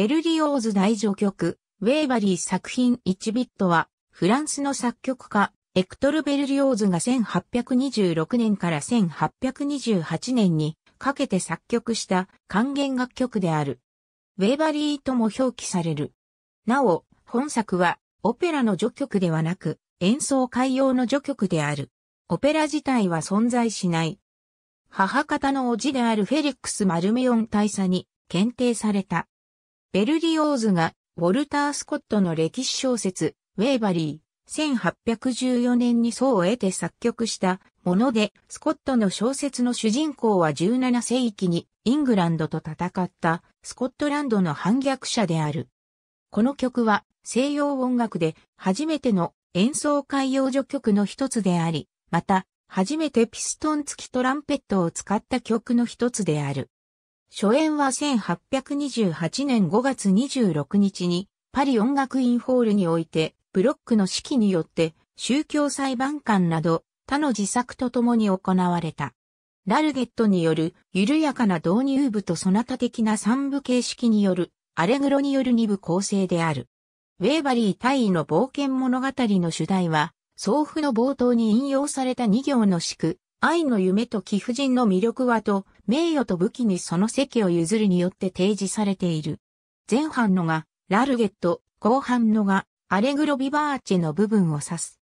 ベルリオーズ大序曲、ウェーバリー作品1ビットは、フランスの作曲家、エクトル・ベルリオーズが1826年から1828年にかけて作曲した還元楽曲である。ウェーバリーとも表記される。なお、本作はオペラの序曲ではなく演奏会用の序曲である。オペラ自体は存在しない。母方の叔父であるフェリックス・マルメオン大佐に検定された。ベルリオーズが、ウォルター・スコットの歴史小説、ウェイバリー、1814年に層を得て作曲したもので、スコットの小説の主人公は17世紀にイングランドと戦ったスコットランドの反逆者である。この曲は西洋音楽で初めての演奏会用助曲の一つであり、また初めてピストン付きトランペットを使った曲の一つである。初演は1828年5月26日にパリ音楽院ホールにおいてブロックの指揮によって宗教裁判官など他の自作と共に行われた。ラルゲットによる緩やかな導入部とそなた的な三部形式によるアレグロによる二部構成である。ウェーバリー大尉の冒険物語の主題は、送付の冒頭に引用された二行の詩愛の夢と貴婦人の魅力はと、名誉と武器にその席を譲るによって提示されている。前半のが、ラルゲット、後半のが、アレグロビバーチェの部分を指す。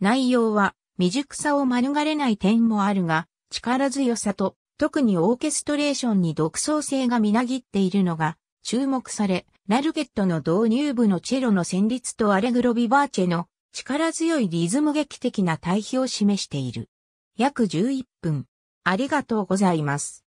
内容は、未熟さを免れない点もあるが、力強さと、特にオーケストレーションに独創性がみなぎっているのが、注目され、ラルゲットの導入部のチェロの旋律とアレグロビバーチェの力強いリズム劇的な対比を示している。約11分。ありがとうございます。